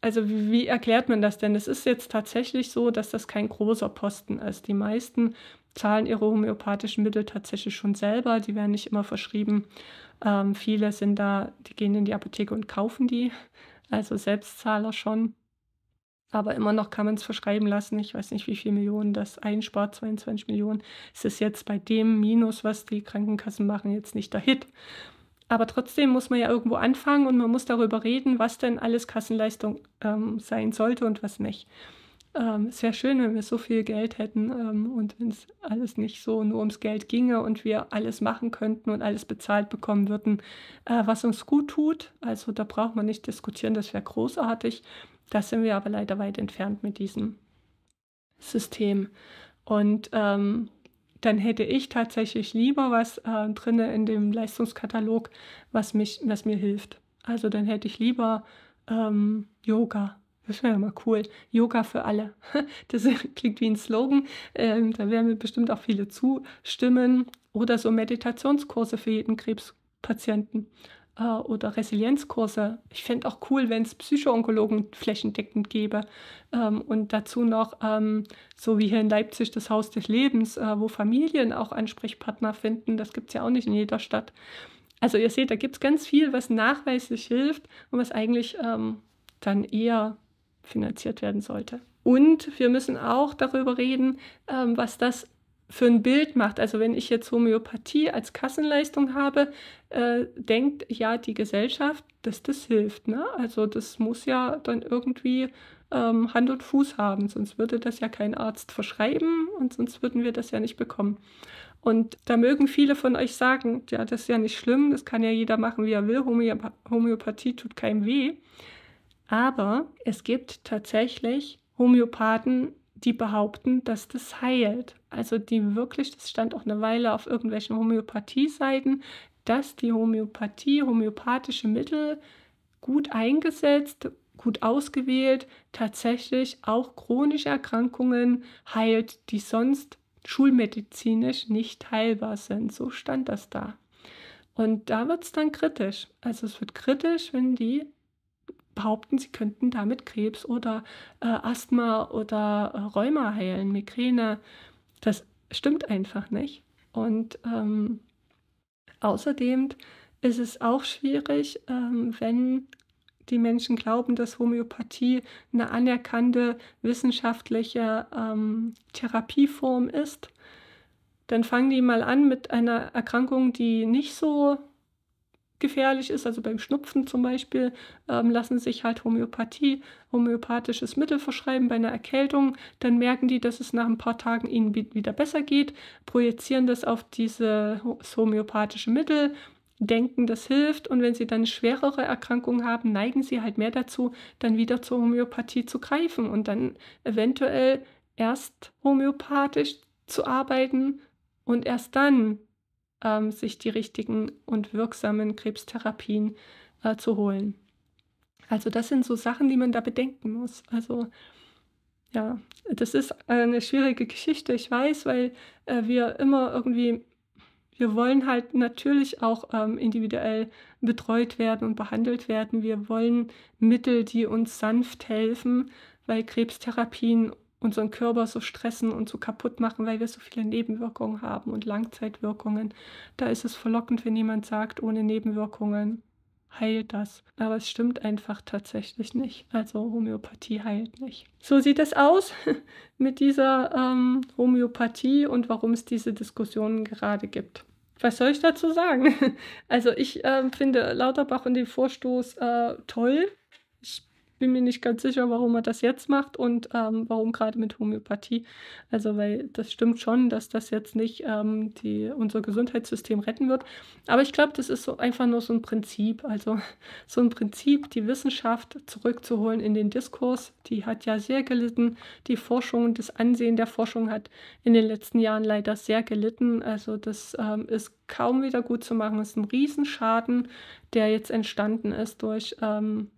also wie, wie erklärt man das denn? Es ist jetzt tatsächlich so, dass das kein großer Posten ist. Die meisten zahlen ihre homöopathischen Mittel tatsächlich schon selber, die werden nicht immer verschrieben. Ähm, viele sind da, die gehen in die Apotheke und kaufen die, also Selbstzahler schon aber immer noch kann man es verschreiben lassen. Ich weiß nicht, wie viele Millionen das einspart, 22 Millionen. Es ist jetzt bei dem Minus, was die Krankenkassen machen, jetzt nicht der Hit. Aber trotzdem muss man ja irgendwo anfangen und man muss darüber reden, was denn alles Kassenleistung ähm, sein sollte und was nicht. Ähm, es wäre schön, wenn wir so viel Geld hätten ähm, und wenn es alles nicht so nur ums Geld ginge und wir alles machen könnten und alles bezahlt bekommen würden, äh, was uns gut tut. Also da braucht man nicht diskutieren, das wäre großartig. Da sind wir aber leider weit entfernt mit diesem System. Und ähm, dann hätte ich tatsächlich lieber was äh, drin in dem Leistungskatalog, was, mich, was mir hilft. Also dann hätte ich lieber ähm, Yoga. Das wäre ja mal cool. Yoga für alle. Das klingt wie ein Slogan. Ähm, da werden mir bestimmt auch viele zustimmen. Oder so Meditationskurse für jeden Krebspatienten äh, oder Resilienzkurse. Ich fände auch cool, wenn es Psychoonkologen flächendeckend gäbe. Ähm, und dazu noch, ähm, so wie hier in Leipzig, das Haus des Lebens, äh, wo Familien auch Ansprechpartner finden. Das gibt es ja auch nicht in jeder Stadt. Also ihr seht, da gibt es ganz viel, was nachweislich hilft und was eigentlich ähm, dann eher finanziert werden sollte. Und wir müssen auch darüber reden, ähm, was das für ein Bild macht. Also wenn ich jetzt Homöopathie als Kassenleistung habe, äh, denkt ja die Gesellschaft, dass das hilft. Ne? Also das muss ja dann irgendwie ähm, Hand und Fuß haben, sonst würde das ja kein Arzt verschreiben und sonst würden wir das ja nicht bekommen. Und da mögen viele von euch sagen, ja, das ist ja nicht schlimm, das kann ja jeder machen, wie er will, Homöop Homöopathie tut keinem weh. Aber es gibt tatsächlich Homöopathen, die behaupten, dass das heilt. Also die wirklich, das stand auch eine Weile auf irgendwelchen Homöopathie-Seiten, dass die Homöopathie, homöopathische Mittel gut eingesetzt, gut ausgewählt, tatsächlich auch chronische Erkrankungen heilt, die sonst schulmedizinisch nicht heilbar sind. So stand das da. Und da wird es dann kritisch. Also es wird kritisch, wenn die behaupten, sie könnten damit Krebs oder äh, Asthma oder äh, Rheuma heilen, Migräne. Das stimmt einfach nicht. Und ähm, außerdem ist es auch schwierig, ähm, wenn die Menschen glauben, dass Homöopathie eine anerkannte wissenschaftliche ähm, Therapieform ist. Dann fangen die mal an mit einer Erkrankung, die nicht so gefährlich ist. Also beim Schnupfen zum Beispiel ähm, lassen sich halt Homöopathie, homöopathisches Mittel verschreiben bei einer Erkältung. Dann merken die, dass es nach ein paar Tagen ihnen wieder besser geht, projizieren das auf dieses homöopathische Mittel denken, das hilft. Und wenn sie dann schwerere Erkrankungen haben, neigen sie halt mehr dazu, dann wieder zur Homöopathie zu greifen und dann eventuell erst homöopathisch zu arbeiten und erst dann ähm, sich die richtigen und wirksamen Krebstherapien äh, zu holen. Also das sind so Sachen, die man da bedenken muss. Also ja, das ist eine schwierige Geschichte, ich weiß, weil äh, wir immer irgendwie, wir wollen halt natürlich auch ähm, individuell betreut werden und behandelt werden. Wir wollen Mittel, die uns sanft helfen, weil Krebstherapien unseren Körper so stressen und so kaputt machen, weil wir so viele Nebenwirkungen haben und Langzeitwirkungen. Da ist es verlockend, wenn jemand sagt, ohne Nebenwirkungen heilt das. Aber es stimmt einfach tatsächlich nicht. Also Homöopathie heilt nicht. So sieht es aus mit dieser ähm, Homöopathie und warum es diese Diskussionen gerade gibt. Was soll ich dazu sagen? Also ich äh, finde Lauterbach und den Vorstoß äh, toll. Ich bin mir nicht ganz sicher, warum er das jetzt macht und ähm, warum gerade mit Homöopathie. Also, weil das stimmt schon, dass das jetzt nicht ähm, die, unser Gesundheitssystem retten wird. Aber ich glaube, das ist so einfach nur so ein Prinzip. Also, so ein Prinzip, die Wissenschaft zurückzuholen in den Diskurs. Die hat ja sehr gelitten. Die Forschung, das Ansehen der Forschung hat in den letzten Jahren leider sehr gelitten. Also, das ähm, ist kaum wieder gut zu machen. Das ist ein Riesenschaden, der jetzt entstanden ist durch ähm,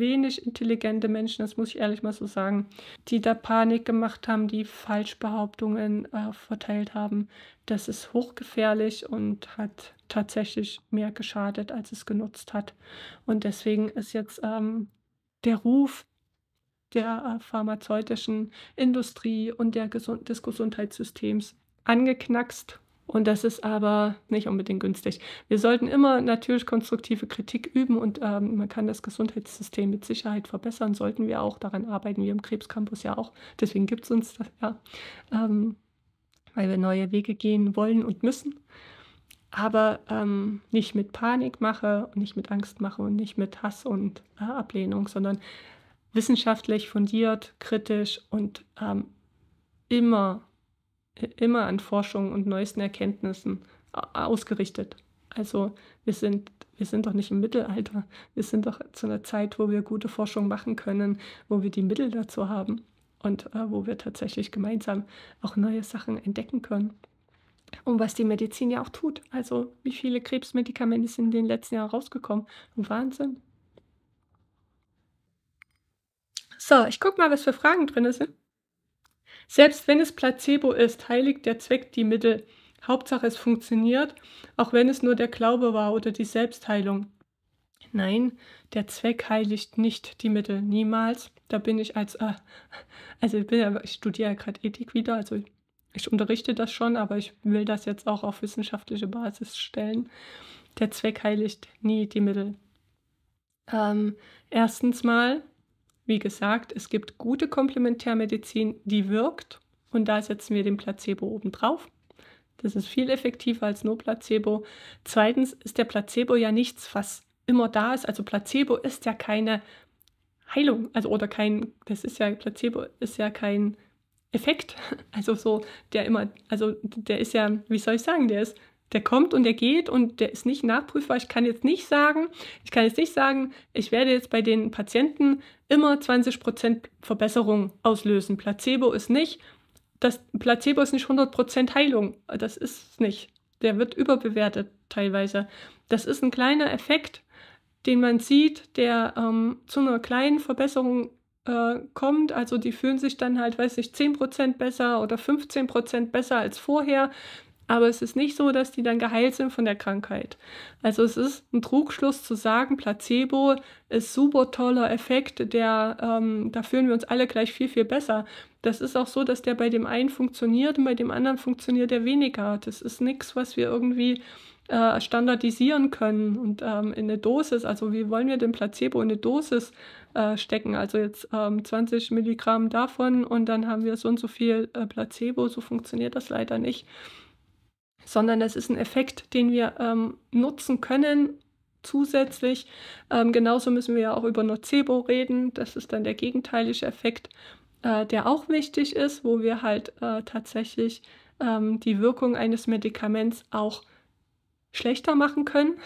wenig intelligente Menschen, das muss ich ehrlich mal so sagen, die da Panik gemacht haben, die Falschbehauptungen äh, verteilt haben. Das ist hochgefährlich und hat tatsächlich mehr geschadet, als es genutzt hat. Und deswegen ist jetzt ähm, der Ruf der äh, pharmazeutischen Industrie und der Gesund des Gesundheitssystems angeknackst und das ist aber nicht unbedingt günstig. Wir sollten immer natürlich konstruktive Kritik üben und ähm, man kann das Gesundheitssystem mit Sicherheit verbessern, sollten wir auch. Daran arbeiten wir im Krebscampus ja auch. Deswegen gibt es uns das ja, ähm, weil wir neue Wege gehen wollen und müssen. Aber ähm, nicht mit Panik mache und nicht mit Angst mache und nicht mit Hass und äh, Ablehnung, sondern wissenschaftlich fundiert, kritisch und ähm, immer immer an Forschung und neuesten Erkenntnissen ausgerichtet. Also wir sind, wir sind doch nicht im Mittelalter. Wir sind doch zu einer Zeit, wo wir gute Forschung machen können, wo wir die Mittel dazu haben und äh, wo wir tatsächlich gemeinsam auch neue Sachen entdecken können. Und was die Medizin ja auch tut. Also wie viele Krebsmedikamente sind in den letzten Jahren rausgekommen? Wahnsinn. So, ich gucke mal, was für Fragen drin sind. Selbst wenn es Placebo ist, heiligt der Zweck die Mittel. Hauptsache es funktioniert, auch wenn es nur der Glaube war oder die Selbstheilung. Nein, der Zweck heiligt nicht die Mittel, niemals. Da bin ich als, äh, also ich, ja, ich studiere ja gerade Ethik wieder, also ich unterrichte das schon, aber ich will das jetzt auch auf wissenschaftliche Basis stellen. Der Zweck heiligt nie die Mittel. Ähm, erstens mal, wie gesagt, es gibt gute Komplementärmedizin, die wirkt und da setzen wir den Placebo obendrauf. Das ist viel effektiver als nur Placebo. Zweitens ist der Placebo ja nichts, was immer da ist. Also Placebo ist ja keine Heilung, also oder kein, das ist ja, Placebo ist ja kein Effekt. Also so, der immer, also der ist ja, wie soll ich sagen, der ist, der kommt und der geht und der ist nicht nachprüfbar. Ich kann jetzt nicht sagen, ich kann jetzt nicht sagen, ich werde jetzt bei den Patienten immer 20% Verbesserung auslösen. Placebo ist nicht, das Placebo ist nicht 100% Heilung. Das ist es nicht. Der wird überbewertet teilweise. Das ist ein kleiner Effekt, den man sieht, der ähm, zu einer kleinen Verbesserung äh, kommt. Also die fühlen sich dann halt, weiß ich, 10% besser oder 15% besser als vorher aber es ist nicht so, dass die dann geheilt sind von der Krankheit. Also es ist ein Trugschluss zu sagen, Placebo ist super toller Effekt, der, ähm, da fühlen wir uns alle gleich viel, viel besser. Das ist auch so, dass der bei dem einen funktioniert und bei dem anderen funktioniert er weniger. Das ist nichts, was wir irgendwie äh, standardisieren können und ähm, in eine Dosis, also wie wollen wir denn Placebo in eine Dosis äh, stecken? Also jetzt ähm, 20 Milligramm davon und dann haben wir so und so viel äh, Placebo, so funktioniert das leider nicht sondern es ist ein Effekt, den wir ähm, nutzen können. Zusätzlich, ähm, genauso müssen wir ja auch über Nocebo reden. Das ist dann der gegenteilige Effekt, äh, der auch wichtig ist, wo wir halt äh, tatsächlich ähm, die Wirkung eines Medikaments auch schlechter machen können.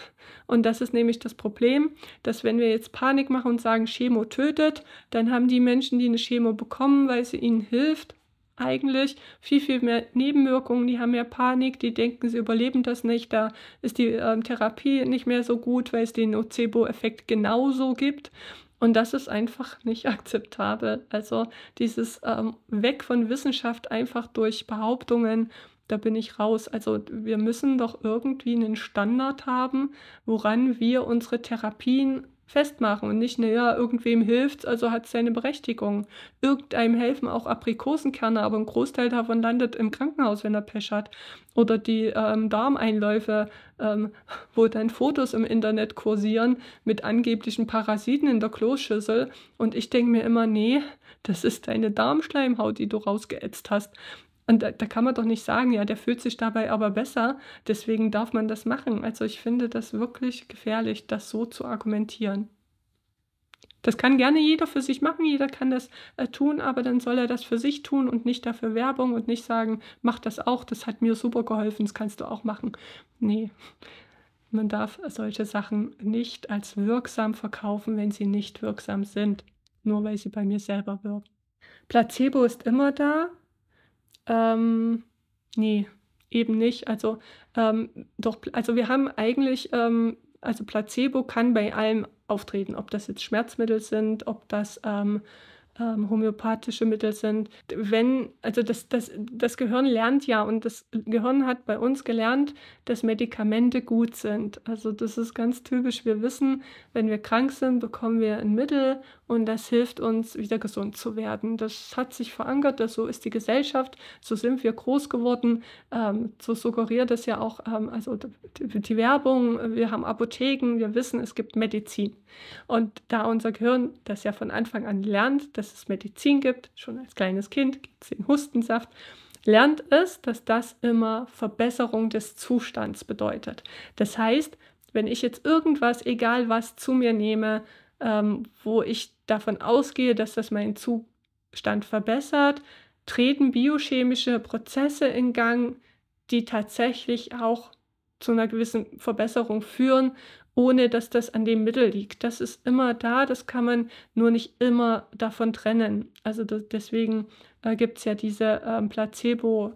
Und das ist nämlich das Problem, dass wenn wir jetzt Panik machen und sagen, Chemo tötet, dann haben die Menschen, die eine Chemo bekommen, weil sie ihnen hilft, eigentlich viel, viel mehr Nebenwirkungen, die haben mehr Panik, die denken, sie überleben das nicht, da ist die ähm, Therapie nicht mehr so gut, weil es den Nocebo-Effekt genauso gibt. Und das ist einfach nicht akzeptabel. Also dieses ähm, Weg von Wissenschaft einfach durch Behauptungen, da bin ich raus. Also wir müssen doch irgendwie einen Standard haben, woran wir unsere Therapien festmachen und nicht, naja, irgendwem hilft's, also hat seine Berechtigung. Irgendeinem helfen auch Aprikosenkerne, aber ein Großteil davon landet im Krankenhaus, wenn er Pech hat. Oder die ähm, Darmeinläufe, ähm, wo dann Fotos im Internet kursieren mit angeblichen Parasiten in der Kloschüssel. Und ich denke mir immer, nee, das ist deine Darmschleimhaut, die du rausgeätzt hast. Und da, da, kann man doch nicht sagen, ja, der fühlt sich dabei aber besser, deswegen darf man das machen. Also ich finde das wirklich gefährlich, das so zu argumentieren. Das kann gerne jeder für sich machen, jeder kann das äh, tun, aber dann soll er das für sich tun und nicht dafür Werbung und nicht sagen, mach das auch, das hat mir super geholfen, das kannst du auch machen. Nee, man darf solche Sachen nicht als wirksam verkaufen, wenn sie nicht wirksam sind, nur weil sie bei mir selber wirken. Placebo ist immer da, ähm, nee, eben nicht. Also, ähm, doch, also wir haben eigentlich, ähm, also Placebo kann bei allem auftreten, ob das jetzt Schmerzmittel sind, ob das ähm, ähm, homöopathische Mittel sind. Wenn, also das, das, das Gehirn lernt ja und das Gehirn hat bei uns gelernt, dass Medikamente gut sind. Also das ist ganz typisch. Wir wissen, wenn wir krank sind, bekommen wir ein Mittel und das hilft uns, wieder gesund zu werden. Das hat sich verankert, das, so ist die Gesellschaft, so sind wir groß geworden. Ähm, so suggeriert es ja auch, ähm, also die, die Werbung, wir haben Apotheken, wir wissen, es gibt Medizin. Und da unser Gehirn das ja von Anfang an lernt, dass dass es Medizin gibt, schon als kleines Kind gibt es den Hustensaft, lernt es, dass das immer Verbesserung des Zustands bedeutet. Das heißt, wenn ich jetzt irgendwas, egal was, zu mir nehme, ähm, wo ich davon ausgehe, dass das meinen Zustand verbessert, treten biochemische Prozesse in Gang, die tatsächlich auch zu einer gewissen Verbesserung führen ohne dass das an dem Mittel liegt. Das ist immer da, das kann man nur nicht immer davon trennen. Also das, deswegen äh, gibt es ja diese ähm, Placebo-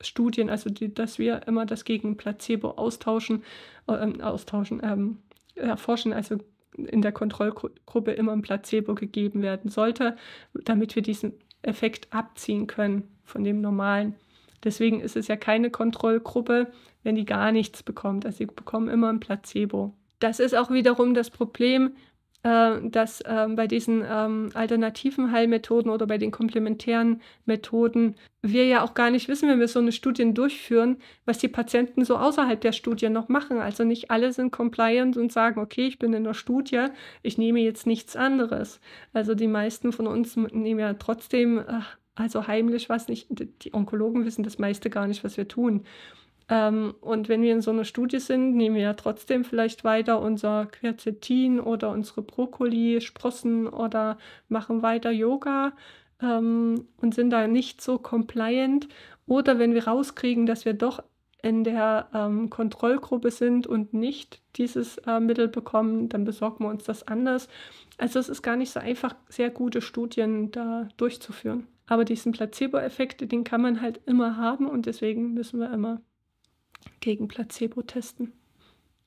Studien, also die, dass wir immer das gegen Placebo austauschen, äh, austauschen, ähm, erforschen, also in der Kontrollgruppe immer ein Placebo gegeben werden sollte, damit wir diesen Effekt abziehen können von dem normalen. Deswegen ist es ja keine Kontrollgruppe, wenn die gar nichts bekommt. Also sie bekommen immer ein Placebo. Das ist auch wiederum das Problem, äh, dass äh, bei diesen ähm, alternativen Heilmethoden oder bei den komplementären Methoden wir ja auch gar nicht wissen, wenn wir so eine Studie durchführen, was die Patienten so außerhalb der Studie noch machen. Also nicht alle sind compliant und sagen, okay, ich bin in der Studie, ich nehme jetzt nichts anderes. Also die meisten von uns nehmen ja trotzdem, äh, also heimlich was nicht, die Onkologen wissen das meiste gar nicht, was wir tun. Ähm, und wenn wir in so einer Studie sind, nehmen wir ja trotzdem vielleicht weiter unser Quercetin oder unsere Brokkoli, Sprossen oder machen weiter Yoga ähm, und sind da nicht so compliant. Oder wenn wir rauskriegen, dass wir doch in der ähm, Kontrollgruppe sind und nicht dieses äh, Mittel bekommen, dann besorgen wir uns das anders. Also es ist gar nicht so einfach, sehr gute Studien da durchzuführen. Aber diesen Placebo-Effekt, den kann man halt immer haben und deswegen müssen wir immer gegen Placebo testen.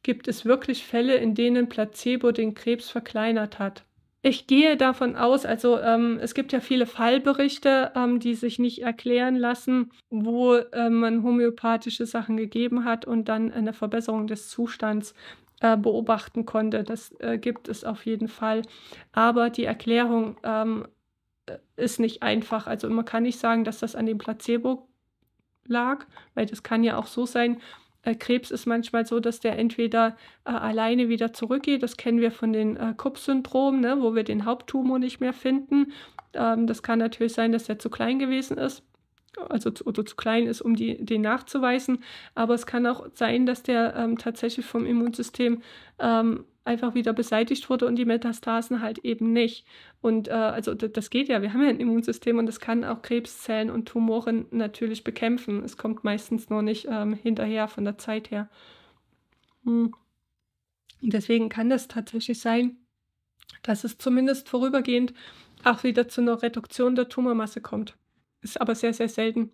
Gibt es wirklich Fälle, in denen Placebo den Krebs verkleinert hat? Ich gehe davon aus, also ähm, es gibt ja viele Fallberichte, ähm, die sich nicht erklären lassen, wo äh, man homöopathische Sachen gegeben hat und dann eine Verbesserung des Zustands äh, beobachten konnte. Das äh, gibt es auf jeden Fall. Aber die Erklärung ähm, äh, ist nicht einfach. Also man kann nicht sagen, dass das an dem Placebo lag, weil das kann ja auch so sein. Äh, Krebs ist manchmal so, dass der entweder äh, alleine wieder zurückgeht. Das kennen wir von den äh, kupp syndrom ne, wo wir den Haupttumor nicht mehr finden. Ähm, das kann natürlich sein, dass der zu klein gewesen ist also zu, oder zu klein ist, um die, den nachzuweisen. Aber es kann auch sein, dass der ähm, tatsächlich vom Immunsystem ähm, einfach wieder beseitigt wurde und die Metastasen halt eben nicht. Und äh, also das geht ja, wir haben ja ein Immunsystem und das kann auch Krebszellen und Tumoren natürlich bekämpfen. Es kommt meistens nur nicht ähm, hinterher von der Zeit her. Hm. Deswegen kann das tatsächlich sein, dass es zumindest vorübergehend auch wieder zu einer Reduktion der Tumormasse kommt. Ist aber sehr, sehr selten.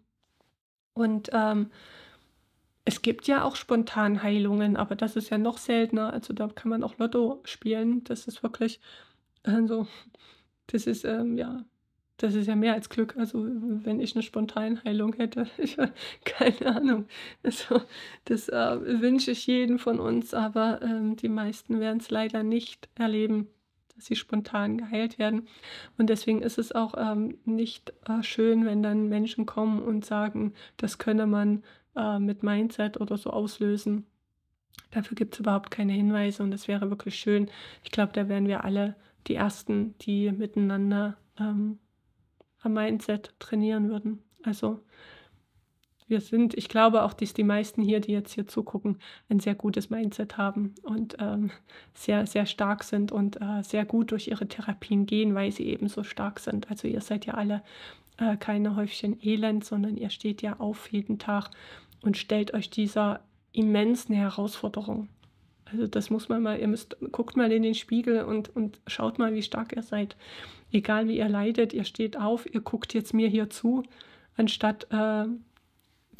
Und ähm, es gibt ja auch spontan Heilungen, aber das ist ja noch seltener. Also da kann man auch Lotto spielen. Das ist wirklich, also, das ist, ähm, ja, das ist ja mehr als Glück. Also, wenn ich eine spontane Heilung hätte, ich, keine Ahnung. Also, das äh, wünsche ich jedem von uns, aber ähm, die meisten werden es leider nicht erleben dass sie spontan geheilt werden. Und deswegen ist es auch ähm, nicht äh, schön, wenn dann Menschen kommen und sagen, das könne man äh, mit Mindset oder so auslösen. Dafür gibt es überhaupt keine Hinweise und das wäre wirklich schön. Ich glaube, da wären wir alle die Ersten, die miteinander ähm, am Mindset trainieren würden. Also wir sind, ich glaube auch, dass die meisten hier, die jetzt hier zugucken, ein sehr gutes Mindset haben und ähm, sehr, sehr stark sind und äh, sehr gut durch ihre Therapien gehen, weil sie eben so stark sind. Also ihr seid ja alle äh, keine Häufchen Elend, sondern ihr steht ja auf jeden Tag und stellt euch dieser immensen Herausforderung. Also das muss man mal, ihr müsst, guckt mal in den Spiegel und, und schaut mal, wie stark ihr seid. Egal wie ihr leidet, ihr steht auf, ihr guckt jetzt mir hier zu, anstatt... Äh,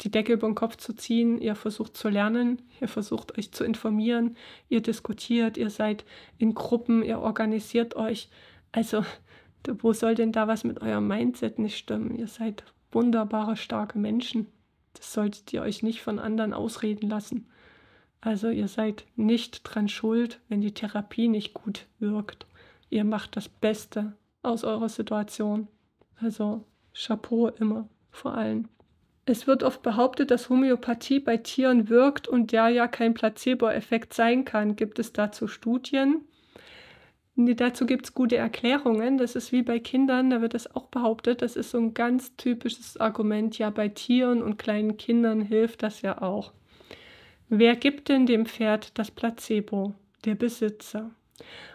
die Decke über den Kopf zu ziehen. Ihr versucht zu lernen, ihr versucht euch zu informieren, ihr diskutiert, ihr seid in Gruppen, ihr organisiert euch. Also, wo soll denn da was mit eurem Mindset nicht stimmen? Ihr seid wunderbare, starke Menschen. Das solltet ihr euch nicht von anderen ausreden lassen. Also ihr seid nicht dran schuld, wenn die Therapie nicht gut wirkt. Ihr macht das Beste aus eurer Situation. Also Chapeau immer vor allem. Es wird oft behauptet, dass Homöopathie bei Tieren wirkt und der ja kein Placebo-Effekt sein kann. Gibt es dazu Studien? Nee, dazu gibt es gute Erklärungen. Das ist wie bei Kindern, da wird das auch behauptet. Das ist so ein ganz typisches Argument. Ja, bei Tieren und kleinen Kindern hilft das ja auch. Wer gibt denn dem Pferd das Placebo? Der Besitzer.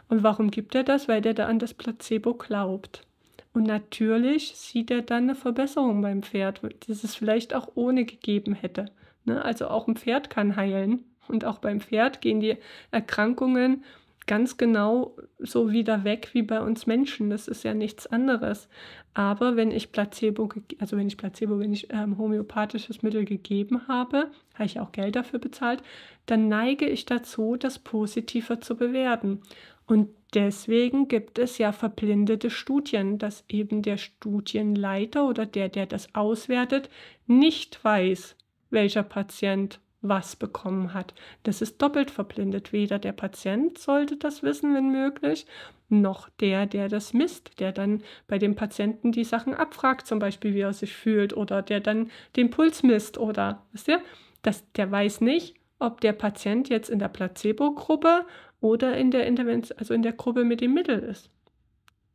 Und warum gibt er das? Weil der da an das Placebo glaubt. Und natürlich sieht er dann eine Verbesserung beim Pferd, die es vielleicht auch ohne gegeben hätte. Ne? Also auch ein Pferd kann heilen. Und auch beim Pferd gehen die Erkrankungen ganz genau so wieder weg wie bei uns Menschen. Das ist ja nichts anderes. Aber wenn ich Placebo, also wenn ich Placebo, wenn ich ähm, homöopathisches Mittel gegeben habe, habe ich auch Geld dafür bezahlt, dann neige ich dazu, das positiver zu bewerten. Und deswegen gibt es ja verblindete Studien, dass eben der Studienleiter oder der, der das auswertet, nicht weiß, welcher Patient was bekommen hat. Das ist doppelt verblindet. Weder der Patient sollte das wissen, wenn möglich, noch der, der das misst, der dann bei dem Patienten die Sachen abfragt, zum Beispiel, wie er sich fühlt oder der dann den Puls misst oder, wisst ihr, das, der weiß nicht, ob der Patient jetzt in der Placebo-Gruppe oder in der Intervention, also in der Gruppe mit dem Mittel ist.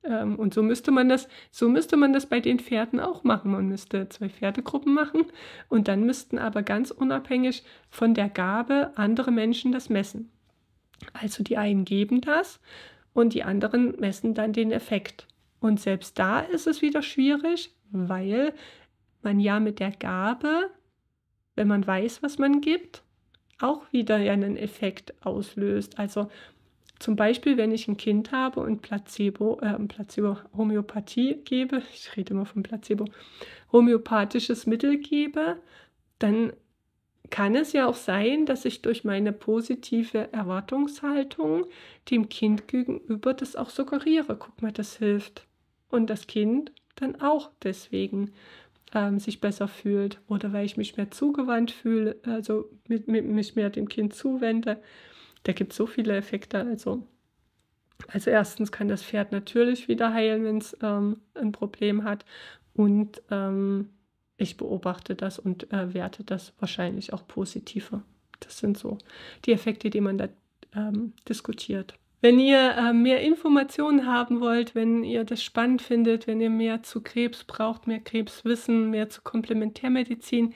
Ähm, und so müsste man das, so müsste man das bei den Pferden auch machen. Man müsste zwei Pferdegruppen machen und dann müssten aber ganz unabhängig von der Gabe andere Menschen das messen. Also die einen geben das und die anderen messen dann den Effekt. Und selbst da ist es wieder schwierig, weil man ja mit der Gabe, wenn man weiß, was man gibt, auch wieder einen Effekt auslöst. Also zum Beispiel, wenn ich ein Kind habe und Placebo, äh, Placebo Homöopathie gebe, ich rede immer von Placebo, homöopathisches Mittel gebe, dann kann es ja auch sein, dass ich durch meine positive Erwartungshaltung dem Kind gegenüber das auch suggeriere. Guck mal, das hilft. Und das Kind dann auch deswegen ähm, sich besser fühlt oder weil ich mich mehr zugewandt fühle, also mit, mit, mich mehr dem Kind zuwende. Da gibt es so viele Effekte. Also. also erstens kann das Pferd natürlich wieder heilen, wenn es ähm, ein Problem hat. Und ähm, ich beobachte das und äh, werte das wahrscheinlich auch positiver. Das sind so die Effekte, die man da ähm, diskutiert. Wenn ihr äh, mehr Informationen haben wollt, wenn ihr das spannend findet, wenn ihr mehr zu Krebs braucht, mehr Krebswissen, mehr zu Komplementärmedizin,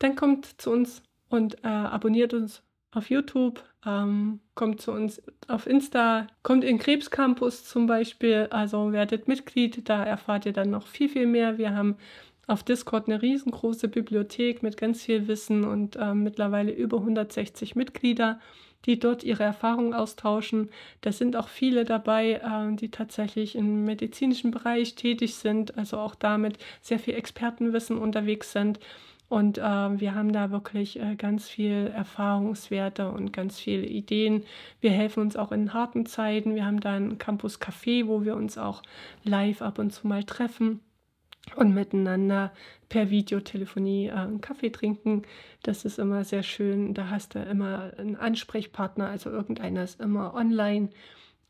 dann kommt zu uns und äh, abonniert uns auf YouTube, ähm, kommt zu uns auf Insta, kommt in Krebscampus zum Beispiel, also werdet Mitglied, da erfahrt ihr dann noch viel, viel mehr. Wir haben auf Discord eine riesengroße Bibliothek mit ganz viel Wissen und äh, mittlerweile über 160 Mitglieder die dort ihre Erfahrungen austauschen. Da sind auch viele dabei, äh, die tatsächlich im medizinischen Bereich tätig sind, also auch damit sehr viel Expertenwissen unterwegs sind. Und äh, wir haben da wirklich äh, ganz viel Erfahrungswerte und ganz viele Ideen. Wir helfen uns auch in harten Zeiten. Wir haben da ein Campus Café, wo wir uns auch live ab und zu mal treffen und miteinander per Videotelefonie äh, einen Kaffee trinken. Das ist immer sehr schön. Da hast du immer einen Ansprechpartner, also irgendeiner ist immer online.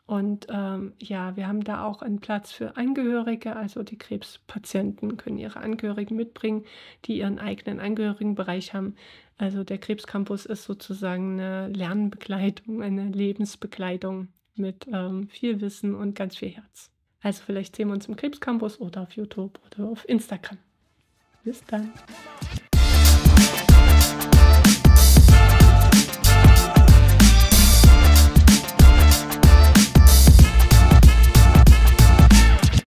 Und ähm, ja, wir haben da auch einen Platz für Angehörige, also die Krebspatienten können ihre Angehörigen mitbringen, die ihren eigenen Angehörigenbereich haben. Also der Krebscampus ist sozusagen eine Lernbegleitung, eine Lebensbegleitung mit ähm, viel Wissen und ganz viel Herz. Also vielleicht sehen wir uns im Krebscampus oder auf YouTube oder auf Instagram. Bis dann.